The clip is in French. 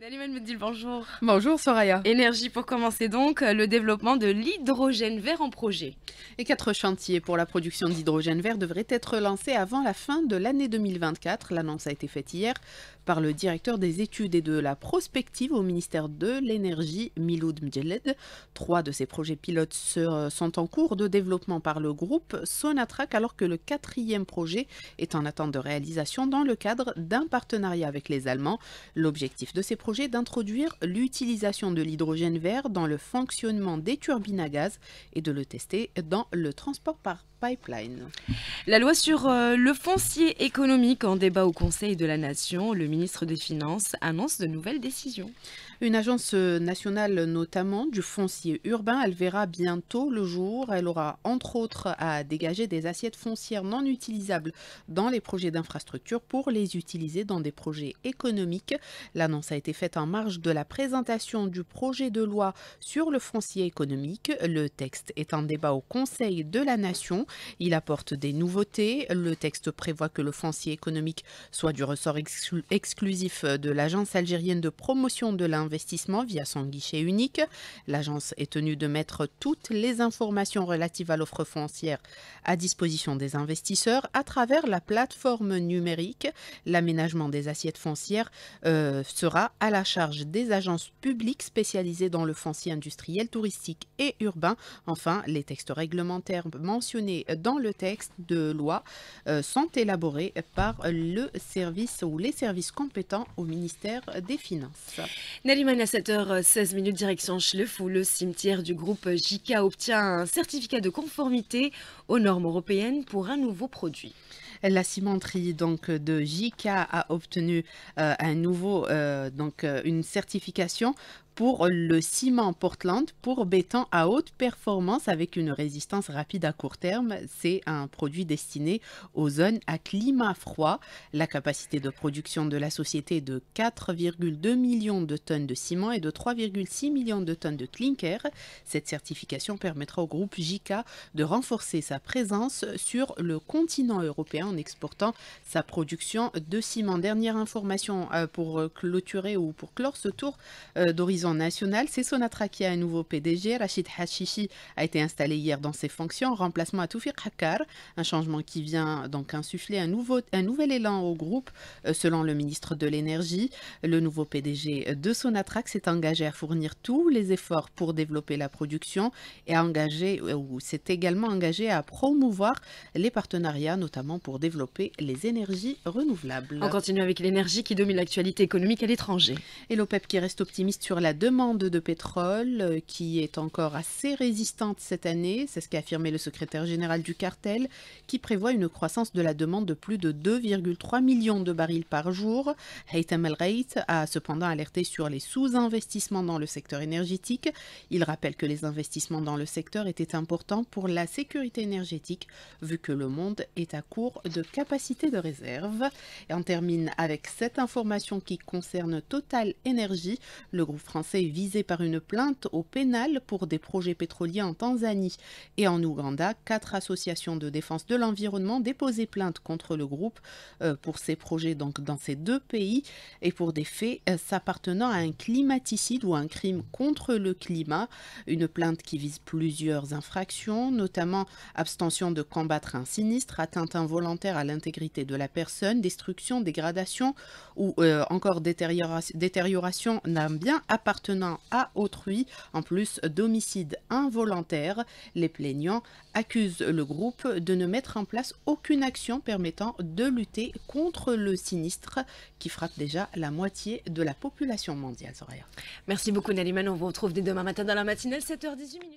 Naliman me dit bonjour. Bonjour Soraya. Énergie pour commencer donc euh, le développement de l'hydrogène vert en projet. Et quatre chantiers pour la production d'hydrogène vert devraient être lancés avant la fin de l'année 2024. L'annonce a été faite hier par le directeur des études et de la prospective au ministère de l'Énergie, Miloud Mjeled. Trois de ces projets pilotes euh, sont en cours de développement par le groupe Sonatrach, alors que le quatrième projet est en attente de réalisation dans le cadre d'un partenariat avec les Allemands. L'objectif de ces projet d'introduire l'utilisation de l'hydrogène vert dans le fonctionnement des turbines à gaz et de le tester dans le transport par Pipeline. La loi sur euh, le foncier économique en débat au Conseil de la Nation, le ministre des Finances annonce de nouvelles décisions. Une agence euh, nationale notamment du foncier urbain, elle verra bientôt le jour. Elle aura entre autres à dégager des assiettes foncières non utilisables dans les projets d'infrastructure pour les utiliser dans des projets économiques. L'annonce a été faite en marge de la présentation du projet de loi sur le foncier économique. Le texte est en débat au Conseil de la Nation. Il apporte des nouveautés. Le texte prévoit que le foncier économique soit du ressort exclusif de l'Agence algérienne de promotion de l'investissement via son guichet unique. L'agence est tenue de mettre toutes les informations relatives à l'offre foncière à disposition des investisseurs à travers la plateforme numérique. L'aménagement des assiettes foncières euh, sera à la charge des agences publiques spécialisées dans le foncier industriel, touristique et urbain. Enfin, les textes réglementaires mentionnés dans le texte de loi euh, sont élaborés par le service ou les services compétents au ministère des Finances. Nalimane, à 7h16 euh, direction Schleff, où le cimetière du groupe JK obtient un certificat de conformité aux normes européennes pour un nouveau produit. La cimenterie donc de JK a obtenu euh, un nouveau donc une certification pour le ciment Portland pour béton à haute performance avec une résistance rapide à court terme. C'est un produit destiné aux zones à climat froid. La capacité de production de la société est de 4,2 millions de tonnes de ciment et de 3,6 millions de tonnes de clinker. Cette certification permettra au groupe J.K. de renforcer sa présence sur le continent européen en exportant sa production de ciment. Dernière information euh, pour euh, clôturer ou pour clore ce tour euh, d'horizon nationale, c'est a un nouveau PDG. Rachid Hachichi a été installé hier dans ses fonctions, en remplacement à Toufir Hakkar. un changement qui vient donc insuffler un, nouveau, un nouvel élan au groupe, euh, selon le ministre de l'Énergie. Le nouveau PDG de Sonatra s'est engagé à fournir tous les efforts pour développer la production et euh, s'est également engagé à promouvoir les partenariats, notamment pour développer les énergies renouvelables. On continue avec l'énergie qui domine l'actualité économique à l'étranger. Et l'OPEP qui reste optimiste sur la demande de pétrole euh, qui est encore assez résistante cette année, c'est ce qu'a affirmé le secrétaire général du cartel, qui prévoit une croissance de la demande de plus de 2,3 millions de barils par jour. Haytham El-Reit a cependant alerté sur les sous-investissements dans le secteur énergétique. Il rappelle que les investissements dans le secteur étaient importants pour la sécurité énergétique, vu que le monde est à court de capacité de réserve. Et on termine avec cette information qui concerne Total Energy, le groupe français Français par une plainte au pénal pour des projets pétroliers en Tanzanie. Et en Ouganda, quatre associations de défense de l'environnement déposaient plainte contre le groupe euh, pour ces projets donc, dans ces deux pays et pour des faits euh, s'appartenant à un climaticide ou un crime contre le climat. Une plainte qui vise plusieurs infractions, notamment abstention de combattre un sinistre, atteinte involontaire à l'intégrité de la personne, destruction, dégradation ou euh, encore détérioration, détérioration d'un bien appartenant appartenant à autrui, en plus d'homicide involontaire. Les plaignants accusent le groupe de ne mettre en place aucune action permettant de lutter contre le sinistre qui frappe déjà la moitié de la population mondiale. Merci beaucoup Naliman, on vous retrouve dès demain matin dans la matinale 7h18.